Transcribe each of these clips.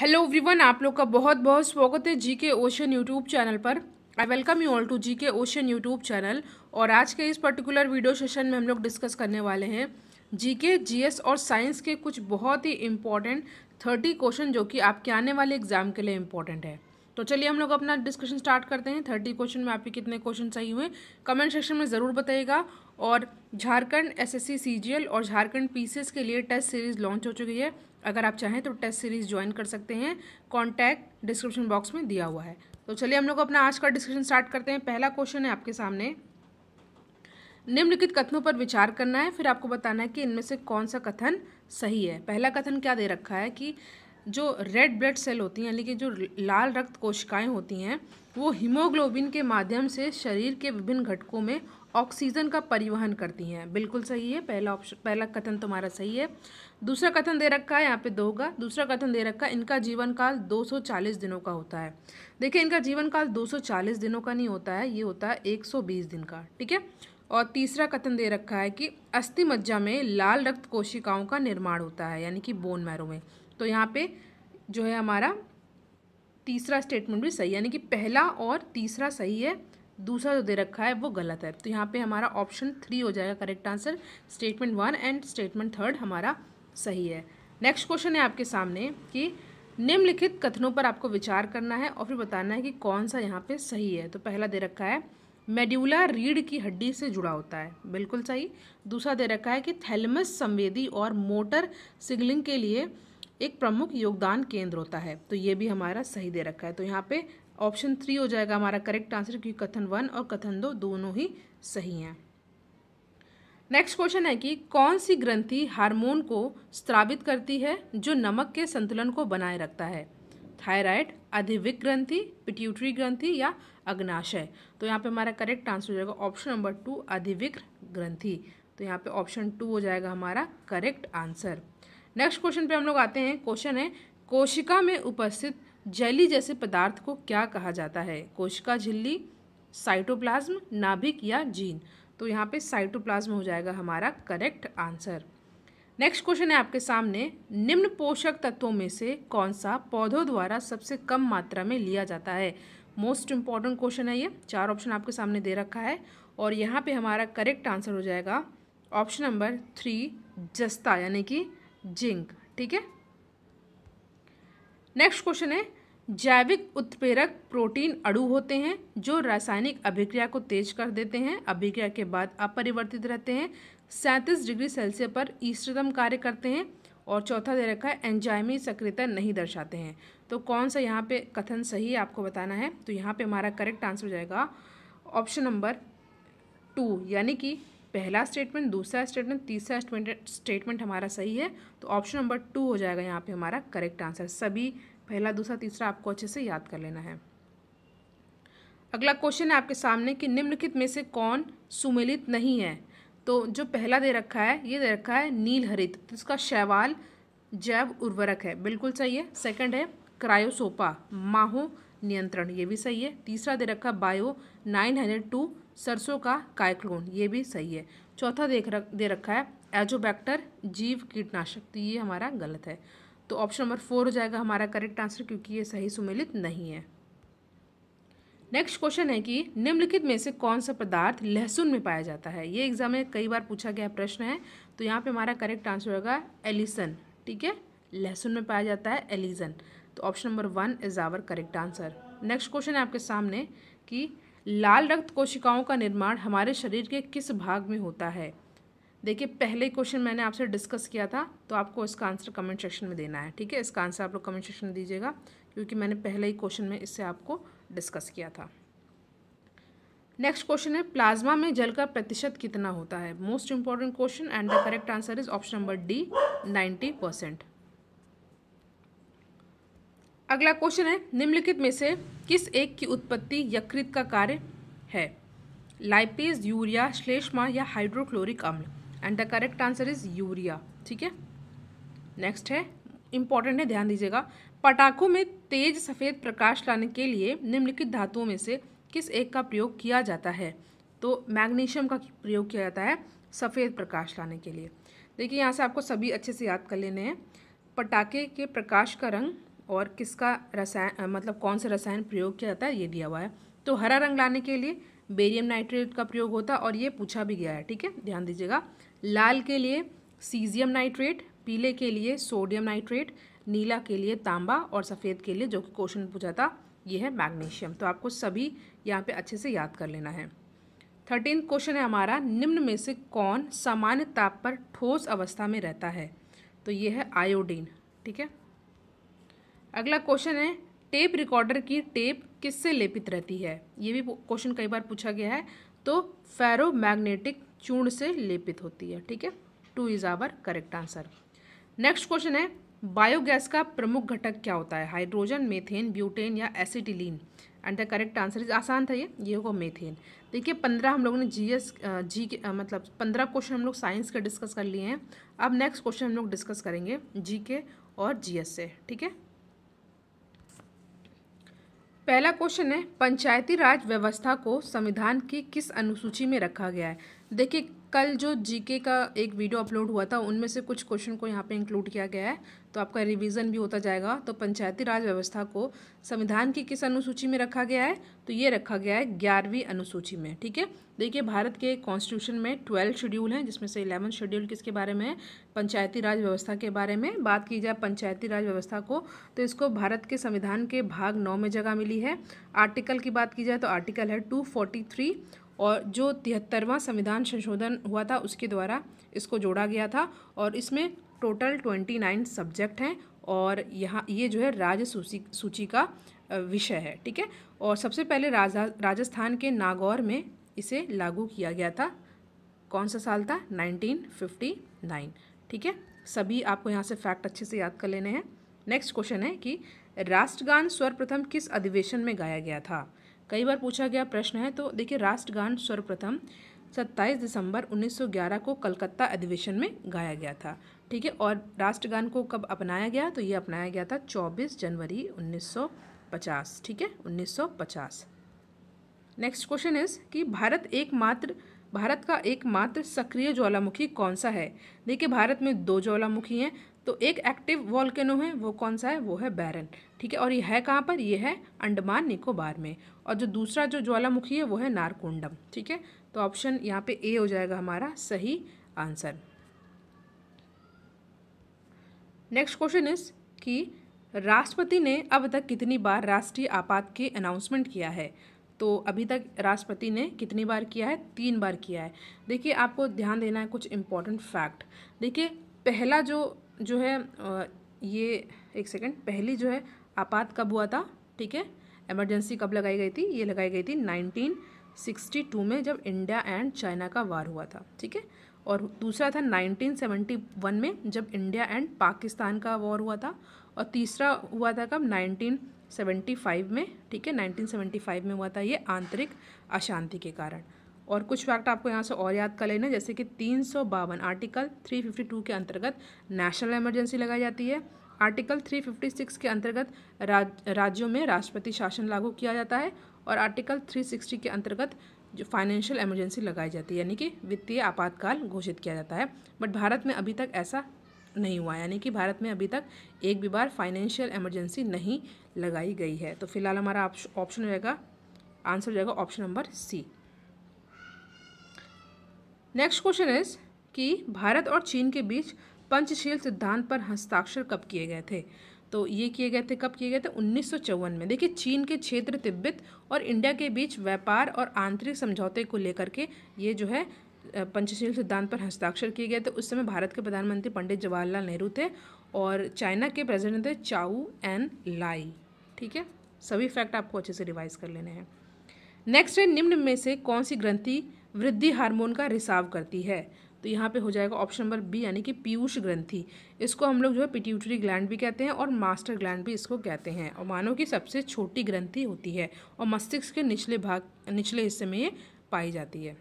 hello everyone आप लोग का बहुत बहुत स्वागत है जी के ओशन यूट्यूब चैनल पर I welcome you all to G K ocean YouTube channel और आज के इस पर्टिकुलर वीडियो सेशन में हम लोग डिस्कस करने वाले हैं जी के जी एस और साइंस के कुछ बहुत ही इम्पॉर्टेंट थर्टी क्वेश्चन जो कि आपके आने वाले एग्जाम के लिए इम्पॉर्टेंट है तो चलिए हम लोग अपना डिस्कशन स्टार्ट करते हैं थर्टी क्वेश्चन में आपके कितने क्वेश्चन सही हुए कमेंट सेक्शन में ज़रूर बताइएगा और झारखंड एसएससी सीजीएल और झारखंड पीसीएस के लिए टेस्ट सीरीज़ लॉन्च हो चुकी है अगर आप चाहें तो टेस्ट सीरीज़ ज्वाइन कर सकते हैं कॉन्टैक्ट डिस्क्रिप्शन बॉक्स में दिया हुआ है तो चलिए हम लोग अपना आज का डिस्कशन स्टार्ट करते हैं पहला क्वेश्चन है आपके सामने निम्नलिखित कथनों पर विचार करना है फिर आपको बताना है कि इनमें से कौन सा कथन सही है पहला कथन क्या दे रखा है कि जो रेड ब्लड सेल होती हैं यानी कि जो लाल रक्त कोशिकाएं होती हैं वो हीमोग्लोबिन के माध्यम से शरीर के विभिन्न घटकों में ऑक्सीजन का परिवहन करती हैं बिल्कुल सही है पहला ऑप्शन पहला कथन तुम्हारा सही है दूसरा कथन दे रखा है यहाँ पे दो होगा दूसरा कथन दे रखा है इनका जीवन काल 240 दिनों का होता है देखिए इनका जीवन काल 240 दिनों का नहीं होता है ये होता है 120 दिन का ठीक है और तीसरा कथन दे रखा है कि अस्थि मज्जा में लाल रक्त कोशिकाओं का निर्माण होता है यानी कि बोन मैरो में तो यहाँ पर जो है हमारा तीसरा स्टेटमेंट भी सही यानी कि पहला और तीसरा सही है दूसरा जो दे रखा है वो गलत है तो यहाँ पे हमारा ऑप्शन थ्री हो जाएगा correct answer statement one and statement third हमारा सही है नेक्स्ट क्वेश्चन है आपके सामने कि निम्नलिखित कथनों पर आपको विचार करना है और फिर बताना है कि कौन सा यहाँ पे सही है तो पहला दे रखा है मेड्यूला रीढ़ की हड्डी से जुड़ा होता है बिल्कुल सही दूसरा दे रखा है कि थैलमस संवेदी और मोटर सिग्नलिंग के लिए एक प्रमुख योगदान केंद्र होता है तो ये भी हमारा सही दे रखा है तो यहाँ पे ऑप्शन थ्री हो जाएगा हमारा करेक्ट आंसर क्योंकि कथन वन और कथन दो दोनों ही सही हैं नेक्स्ट क्वेश्चन है कि कौन सी ग्रंथि हार्मोन को स्त्रावित करती है जो नमक के संतुलन को बनाए रखता है थायराइड अधिविक ग्रंथि पिट्यूटरी ग्रंथि या अग्नाशय तो यहाँ पे हमारा करेक्ट आंसर हो जाएगा ऑप्शन नंबर टू अधिविक ग्रंथि तो यहाँ पे ऑप्शन टू हो जाएगा हमारा करेक्ट आंसर नेक्स्ट क्वेश्चन पे हम लोग आते हैं क्वेश्चन है कोशिका में उपस्थित जेली जैसे पदार्थ को क्या कहा जाता है कोशिका झिल्ली साइटोप्लाज्म नाभिक या जीन तो यहाँ पे साइटोप्लाज्म हो जाएगा हमारा करेक्ट आंसर नेक्स्ट क्वेश्चन है आपके सामने निम्न पोषक तत्वों में से कौन सा पौधों द्वारा सबसे कम मात्रा में लिया जाता है मोस्ट इम्पॉर्टेंट क्वेश्चन है ये चार ऑप्शन आपके सामने दे रखा है और यहाँ पे हमारा करेक्ट आंसर हो जाएगा ऑप्शन नंबर थ्री जस्ता यानी कि जिंक ठीक है नेक्स्ट क्वेश्चन है जैविक उत्प्रेरक प्रोटीन अड़ू होते हैं जो रासायनिक अभिक्रिया को तेज कर देते हैं अभिक्रिया के बाद अपरिवर्तित रहते हैं सैंतीस डिग्री सेल्सियस पर ईष्टतम कार्य करते हैं और चौथा दे रखा है एंजाइमी सक्रियता नहीं दर्शाते हैं तो कौन सा यहाँ पे कथन सही है आपको बताना है तो यहाँ पे हमारा करेक्ट आंसर हो जाएगा ऑप्शन नंबर टू यानी कि पहला स्टेटमेंट दूसरा स्टेटमेंट तीसरा स्टेटमेंट हमारा सही है तो ऑप्शन नंबर टू हो जाएगा यहाँ पे हमारा करेक्ट आंसर सभी पहला दूसरा तीसरा आपको अच्छे से याद कर लेना है अगला क्वेश्चन है आपके सामने कि निम्नलिखित में से कौन सुमेलित नहीं है तो जो पहला दे रखा है ये दे रखा है नील हरित तो इसका शैवाल जैव उर्वरक है बिल्कुल सही है सेकंड है क्रायोसोपा माहो नियंत्रण ये भी सही है तीसरा दे रखा बायो नाइन हंड्रेड टू सरसों का कायक्लोन ये भी सही है चौथा देख रख दे रखा है एजोबैक्टर जीव कीटनाशक तो ये हमारा गलत है तो ऑप्शन नंबर फोर हो जाएगा हमारा करेक्ट आंसर क्योंकि ये सही सुमेलित नहीं है नेक्स्ट क्वेश्चन है कि निम्नलिखित में से कौन सा पदार्थ लहसुन में पाया जाता है ये एग्जाम में कई बार पूछा गया प्रश्न है तो यहाँ पे हमारा करेक्ट आंसर होगा एलिसन ठीक है लहसुन में पाया जाता है एलिजन तो option number one is our correct answer next question है आपके सामने कि लाल रक्त कोशिकाओं का निर्माण हमारे शरीर के किस भाग में होता है देखिए पहले क्वेश्चन मैंने आपसे डिस्कस किया था तो आपको इसका आंसर कमेंट सेक्शन में देना है ठीक है इसका आंसर आप लोग कमेंट सेक्शन में दीजिएगा क्योंकि मैंने पहले ही क्वेश्चन में इससे आपको डिस्कस किया था नेक्स्ट क्वेश्चन है प्लाज्मा में जल का प्रतिशत कितना होता है most important question and the correct answer is option number D ninety percent अगला क्वेश्चन है निम्नलिखित में से किस एक की उत्पत्ति यकृत का कार्य है लाइपेज यूरिया श्लेष्मा या हाइड्रोक्लोरिक अम्ल and the correct answer is urea ठीक है नेक्स्ट है इंपॉर्टेंट है ध्यान दीजिएगा पटाखों में तेज सफ़ेद प्रकाश लाने के लिए निम्नलिखित धातुओं में से किस एक का प्रयोग किया जाता है तो मैग्नीशियम का प्रयोग किया जाता है सफ़ेद प्रकाश लाने के लिए देखिए यहाँ से आपको सभी अच्छे से याद कर लेने हैं पटाखे के प्रकाश का रंग और किसका रसायन मतलब कौन सा रसायन प्रयोग किया जाता है ये दिया हुआ है तो हरा रंग लाने के लिए बेरियम नाइट्रेट का प्रयोग होता है और ये पूछा भी गया है ठीक है ध्यान दीजिएगा लाल के लिए सीजियम नाइट्रेट पीले के लिए सोडियम नाइट्रेट नीला के लिए तांबा और सफ़ेद के लिए जो कि क्वेश्चन पूछा था ये है मैग्नीशियम तो आपको सभी यहाँ पे अच्छे से याद कर लेना है थर्टीन क्वेश्चन है हमारा निम्न में से कौन सामान्य ताप पर ठोस अवस्था में रहता है तो ये है आयोडीन ठीक है अगला क्वेश्चन है टेप रिकॉर्डर की टेप किससे लेपित रहती है ये भी क्वेश्चन कई बार पूछा गया है तो फेरोमैग्नेटिक चूर्ण से लेपित होती है ठीक है two is our correct answer next question है बायोगैस का प्रमुख घटक क्या होता है हाइड्रोजन मेथेन ब्यूटेन या acetylene and the correct answer is आसान था ये ये होगा मेथेन देखिए पंद्रह हम लोगों ने जी एस जी के मतलब पंद्रह क्वेश्चन हम लोग साइंस के डिस्कस कर लिए हैं अब नेक्स्ट क्वेश्चन हम लोग डिस्कस करेंगे जी के और जीएस से ठीक है पहला क्वेश्चन है पंचायती राज व्यवस्था को संविधान की किस अनुसूची में रखा गया है देखिए कल जो जीके का एक वीडियो अपलोड हुआ था उनमें से कुछ क्वेश्चन को यहाँ पे इंक्लूड किया गया है तो आपका रिवीजन भी होता जाएगा तो पंचायती राज व्यवस्था को संविधान की किस अनुसूची में रखा गया है तो ये रखा गया है ग्यारहवीं अनुसूची में ठीक है देखिए भारत के कॉन्स्टिट्यूशन में ट्वेल्व शेड्यूल हैं जिसमें से इलेवन शेड्यूल किसके बारे में है पंचायती राज व्यवस्था के बारे में बात की जाए पंचायती राज व्यवस्था को तो इसको भारत के संविधान के भाग नौ में जगह मिली है आर्टिकल की बात की जाए तो आर्टिकल है टू फोर्टी थ्री और जो तिहत्तरवां संविधान संशोधन हुआ था उसके द्वारा इसको जोड़ा गया था और इसमें टोटल ट्वेंटी नाइन सब्जेक्ट हैं और यहाँ ये जो है राज्य सूची सूची का विषय है ठीक है और सबसे पहले राजा राजस्थान के नागौर में इसे लागू किया गया था कौन सा साल था 1959 ठीक है सभी आपको यहाँ से फैक्ट अच्छे से याद कर लेने हैं नेक्स्ट क्वेश्चन है कि राष्ट्रगान सर्वप्रथम किस अधिवेशन में गाया गया था कई बार पूछा गया प्रश्न है तो देखिए राष्ट्रगान सर्वप्रथम 27 दिसंबर 1911 को कलकत्ता अधिवेशन में गाया गया था ठीक है और राष्ट्रगान को कब अपनाया गया तो ये अपनाया गया था 24 जनवरी 1950 ठीक है 1950 नेक्स्ट क्वेश्चन इज कि भारत एकमात्र भारत का एकमात्र सक्रिय ज्वालामुखी कौन सा है देखिए भारत में दो ज्वालामुखी हैं तो एक एक्टिव वॉल्केनो है वो कौन सा है वो है बैरन ठीक है और ये है कहाँ पर ये है अंडमान निकोबार में और जो दूसरा जो ज्वालामुखी है वो है नारकोंडम ठीक है तो ऑप्शन यहाँ पे ए हो जाएगा हमारा सही आंसर नेक्स्ट क्वेश्चन इज कि राष्ट्रपति ने अब तक कितनी बार राष्ट्रीय आपात के अनाउंसमेंट किया है तो अभी तक राष्ट्रपति ने कितनी बार किया है तीन बार किया है देखिए आपको ध्यान देना है कुछ इम्पोर्टेंट फैक्ट देखिए पहला जो जो है ये एक सेकेंड पहली जो है आपात कब हुआ था ठीक है एमरजेंसी कब लगाई गई थी ये लगाई गई थी 1962 में जब इंडिया एंड चाइना का वार हुआ था ठीक है और दूसरा था 1971 में जब इंडिया एंड पाकिस्तान का वॉर हुआ था और तीसरा हुआ था कब 1975 में ठीक है 1975 में हुआ था ये आंतरिक अशांति के कारण और कुछ फैक्ट आपको यहाँ से और याद कर लेना जैसे कि तीन आर्टिकल 352 के अंतर्गत नेशनल इमरजेंसी लगाई जाती है आर्टिकल 356 के अंतर्गत राज, राज्यों में राष्ट्रपति शासन लागू किया जाता है और आर्टिकल 360 के अंतर्गत जो फाइनेंशियल इमरजेंसी लगाई जाती है यानी कि वित्तीय आपातकाल घोषित किया जाता है बट भारत में अभी तक ऐसा नहीं हुआ यानी कि भारत में अभी तक एक भी बार फाइनेंशियल एमरजेंसी नहीं लगाई गई है तो फिलहाल हमारा ऑप्शन रहेगा आंसर रहेगा option number C next question is कि भारत और चीन के बीच पंचशील सिद्धांत पर हस्ताक्षर कब किए गए थे तो ये किए गए थे कब किए गए थे उन्नीस में देखिए चीन के क्षेत्र तिब्बत और इंडिया के बीच व्यापार और आंतरिक समझौते को लेकर के ये जो है पंचशील सिद्धांत पर हस्ताक्षर किए गए थे उस समय भारत के प्रधानमंत्री पंडित जवाहरलाल नेहरू थे और चाइना के प्रेसिडेंट थे चाऊ एन लाई ठीक है सभी फैक्ट आपको अच्छे से रिवाइज कर लेने हैं नेक्स्ट है निम्न में से कौन सी ग्रंथि वृद्धि हार्मोन का रिसाव करती है तो यहाँ पे हो जाएगा ऑप्शन नंबर बी यानी कि पीयूष ग्रंथि इसको हम लोग जो है पिट्यूटरी ग्लैंड भी कहते हैं और मास्टर ग्लैंड भी इसको कहते हैं और मानव की सबसे छोटी ग्रंथि होती है और मस्तिष्क के निचले भाग निचले हिस्से में ये पाई जाती है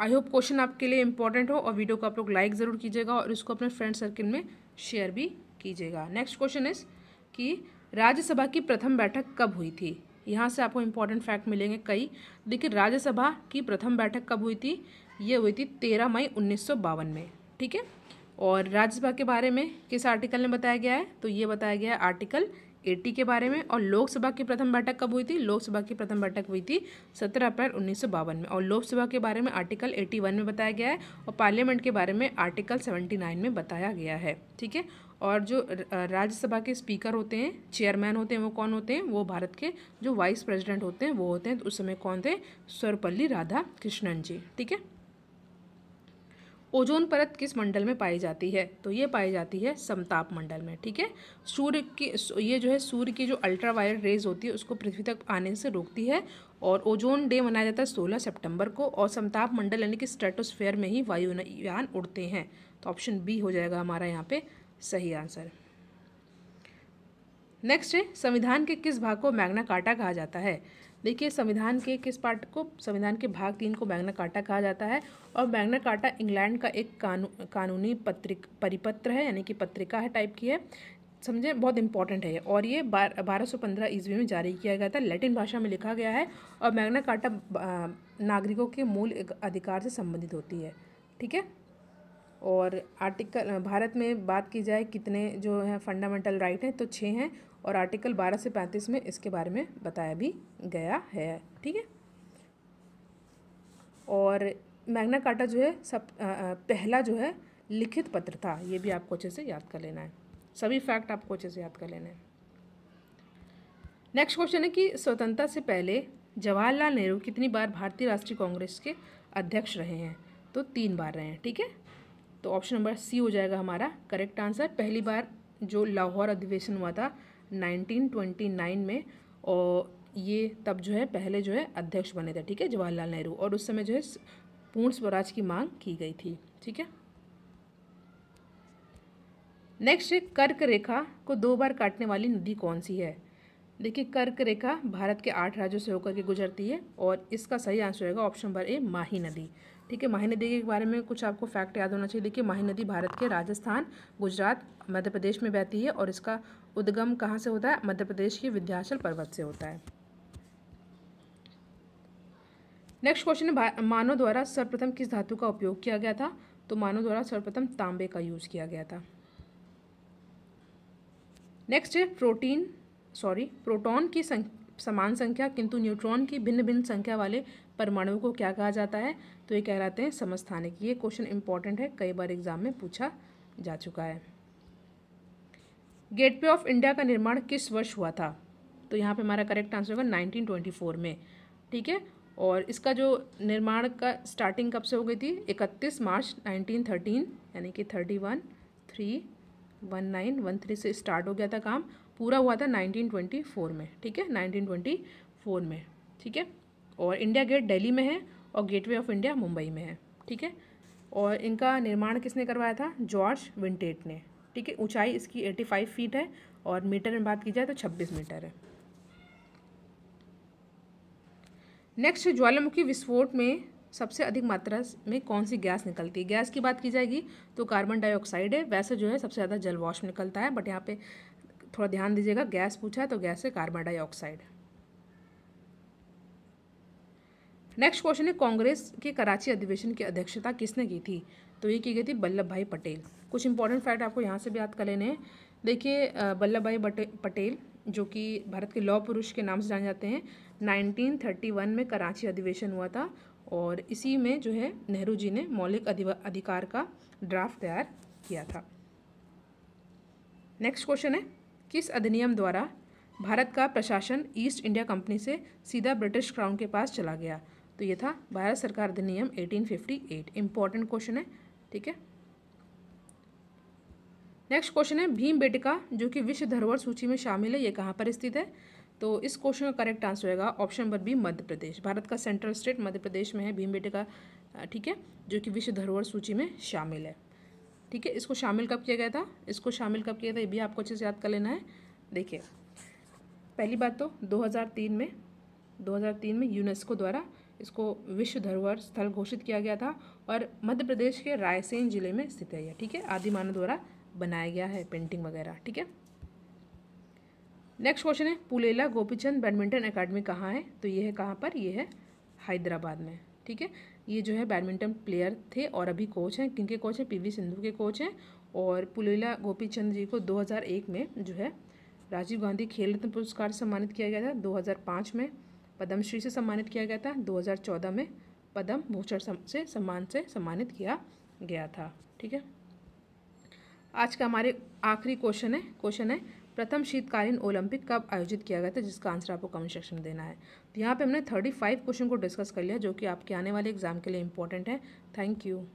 आई होप क्वेश्चन आपके लिए इंपॉर्टेंट हो और वीडियो को आप लोग लाइक ज़रूर कीजिएगा और इसको अपने फ्रेंड सर्किल में शेयर भी कीजिएगा नेक्स्ट क्वेश्चन इज़ कि राज्यसभा की प्रथम बैठक कब हुई थी यहाँ से आपको इम्पोर्टेंट फैक्ट मिलेंगे कई देखिए राज्यसभा की प्रथम बैठक कब हुई थी ये हुई थी तेरह मई उन्नीस में ठीक है और राज्यसभा के बारे में किस आर्टिकल में बताया गया है तो ये बताया गया है आर्टिकल 80 के बारे में और लोकसभा की प्रथम बैठक कब हुई थी लोकसभा की प्रथम बैठक हुई थी 17 अप्रैल उन्नीस में और लोकसभा के बारे में आर्टिकल 81 में बताया गया है और पार्लियामेंट के बारे में आर्टिकल 79 में बताया गया है ठीक है और जो राज्यसभा के स्पीकर होते हैं चेयरमैन होते हैं वो कौन होते हैं वो भारत के जो वाइस प्रेजिडेंट होते हैं वो होते हैं तो उस समय कौन थे सर्वपल्ली राधा कृष्णन जी ठीक है ओजोन परत किस मंडल में पाई जाती है तो ये पाई जाती है समताप मंडल में ठीक है सूर्य की ये जो है सूर्य की जो अल्ट्रावायर रेज होती है उसको पृथ्वी तक आने से रोकती है और ओजोन डे मनाया जाता है सोलह सितंबर को और समताप मंडल यानी कि स्ट्रेटोस्फेयर में ही वायुयान उड़ते हैं तो ऑप्शन बी हो जाएगा हमारा यहाँ पे सही आंसर नेक्स्ट है संविधान के किस भाग को मैग्ना कार्टा कहा जाता है देखिए संविधान के किस पार्ट को संविधान के भाग तीन को मैग्ना कार्टा कहा जाता है और मैग्ना कार्टा इंग्लैंड का एक कानू कानूनी पत्रिक परिपत्र है यानी कि पत्रिका है टाइप की है समझें बहुत इंपॉर्टेंट है और ये बार बारह सौ पंद्रह ईस्वी में जारी किया गया था लैटिन भाषा में लिखा गया है और मैग्ना कार्टा नागरिकों के मूल अधिकार से संबंधित होती है ठीक है और आर्टिकल भारत में बात की जाए कितने जो है फंडामेंटल राइट हैं तो छः हैं और आर्टिकल 12 से 35 में इसके बारे में बताया भी गया है ठीक है और मैग्ना कार्टा जो है सब आ, आ, पहला जो है लिखित पत्र था ये भी आपको अच्छे से याद कर लेना है सभी फैक्ट आपको अच्छे से याद कर लेना है नेक्स्ट क्वेश्चन है कि स्वतंत्रता से पहले जवाहरलाल नेहरू कितनी बार भारतीय राष्ट्रीय कांग्रेस के अध्यक्ष रहे हैं तो तीन बार रहे हैं ठीक है तो ऑप्शन नंबर सी हो जाएगा हमारा करेक्ट आंसर पहली बार जो लाहौर अधिवेशन हुआ था 1929 में और ये तब जो है पहले जो है अध्यक्ष बने थे ठीक है जवाहरलाल नेहरू और उस समय जो है पूर्ण स्वराज की मांग की गई थी ठीक है नेक्स्ट कर्क रेखा को दो बार काटने वाली नदी कौन सी है देखिए कर्क रेखा भारत के आठ राज्यों से होकर के गुजरती है और इसका सही आंसर होगा ऑप्शन नंबर ए माही नदी ठीक है माही नदी के बारे में कुछ आपको फैक्ट याद होना चाहिए देखिए माही नदी भारत के राजस्थान गुजरात मध्य प्रदेश में बहती है और इसका उद्गम कहाँ से होता है मध्य प्रदेश के विद्याचल पर्वत से होता है नेक्स्ट क्वेश्चन है मानव द्वारा सर्वप्रथम किस धातु का उपयोग किया गया था तो मानव द्वारा सर्वप्रथम तांबे का यूज़ किया गया था नेक्स्ट है प्रोटीन सॉरी प्रोटॉन की सं, समान संख्या किंतु न्यूट्रॉन की भिन्न भिन्न संख्या वाले परमाणुओं को क्या कहा जाता है तो ये कहलाते हैं समस्थानिक ये क्वेश्चन इंपॉर्टेंट है कई बार एग्जाम में पूछा जा चुका है गेटवे ऑफ इंडिया का निर्माण किस वर्ष हुआ था तो यहाँ पे हमारा करेक्ट आंसर होगा 1924 में ठीक है और इसका जो निर्माण का स्टार्टिंग कब से हो गई थी 31 मार्च 1913 यानी कि 31 3 थ्री से स्टार्ट हो गया था काम पूरा हुआ था 1924 में ठीक है 1924 में ठीक है और इंडिया गेट दिल्ली में है और गेटवे ऑफ इंडिया मुंबई में है ठीक है और इनका निर्माण किसने करवाया था जॉर्ज विंटेट ने ठीक है ऊंचाई इसकी 85 फीट है और मीटर में बात की जाए तो 26 मीटर है नेक्स्ट ज्वालामुखी विस्फोट में सबसे अधिक मात्रा में कौन सी गैस निकलती है गैस की बात की जाएगी तो कार्बन डाइऑक्साइड है वैसे जो है सबसे ज़्यादा जल निकलता है बट यहाँ पे थोड़ा ध्यान दीजिएगा गैस पूछा है तो गैस है कार्बन डाइऑक्साइड नेक्स्ट क्वेश्चन है कांग्रेस के कराची अधिवेशन की अध्यक्षता किसने की थी तो ये की गई थी वल्लभ भाई पटेल कुछ इंपॉर्टेंट फैक्ट आपको यहाँ से भी याद कर लेने हैं देखिए वल्लभ भाई पटेल जो कि भारत के लॉ पुरुष के नाम से जाने जाते हैं 1931 में कराची अधिवेशन हुआ था और इसी में जो है नेहरू जी ने मौलिक अधिकार का ड्राफ्ट तैयार किया था नेक्स्ट क्वेश्चन है किस अधिनियम द्वारा भारत का प्रशासन ईस्ट इंडिया कंपनी से सीधा ब्रिटिश क्राउन के पास चला गया तो ये था भारत सरकार अधिनियम 1858 फिफ्टी क्वेश्चन है ठीक है नेक्स्ट क्वेश्चन है भीम बेटिका जो कि विश्व धरोहर सूची में शामिल है ये कहाँ पर स्थित है तो इस क्वेश्चन का करेक्ट आंसर होगा option number B Madhya Pradesh Bharat का सेंट्रल स्टेट मध्य प्रदेश में है भीम बेटिका ठीक है जो कि विश्व धरोहर सूची में शामिल है ठीक है इसको शामिल कब किया गया था इसको शामिल कब किया था ये भी आपको अच्छे से याद कर लेना है देखिए पहली बात तो 2003 में 2003 में यूनेस्को द्वारा इसको विश्व धरोहर स्थल घोषित किया गया था और मध्य प्रदेश के रायसेन जिले में स्थित है यह ठीक है आदि मानव द्वारा बनाया गया है पेंटिंग वगैरह ठीक है नेक्स्ट क्वेश्चन है पुलेला गोपीचंद बैडमिंटन अकेडमी कहाँ है तो ये है कहाँ पर ये है हैदराबाद में ठीक है ये जो है बैडमिंटन प्लेयर थे और अभी कोच हैं किनके कोच हैं पीवी सिंधु के कोच हैं और पुलेला गोपी चंद जी को 2001 में जो है राजीव गांधी खेल रत्न पुरस्कार से सम्मानित किया गया था 2005 में पद्मश्री से सम्मानित किया गया था 2014 में पद्म भूषण से सम्मान से सम्मानित किया गया था ठीक है आज का हमारे आखिरी क्वेश्चन है क्वेश्चन है प्रथम शीतकालीन ओलंपिक कब आयोजित किया गया था जिसका आंसर आपको कमेंट सेक्शन में देना है तो यहाँ पे हमने थर्टी फाइव क्वेश्चन को डिस्कस कर लिया जो कि आपके आने वाले एग्जाम के लिए इंपॉर्टेंट है थैंक यू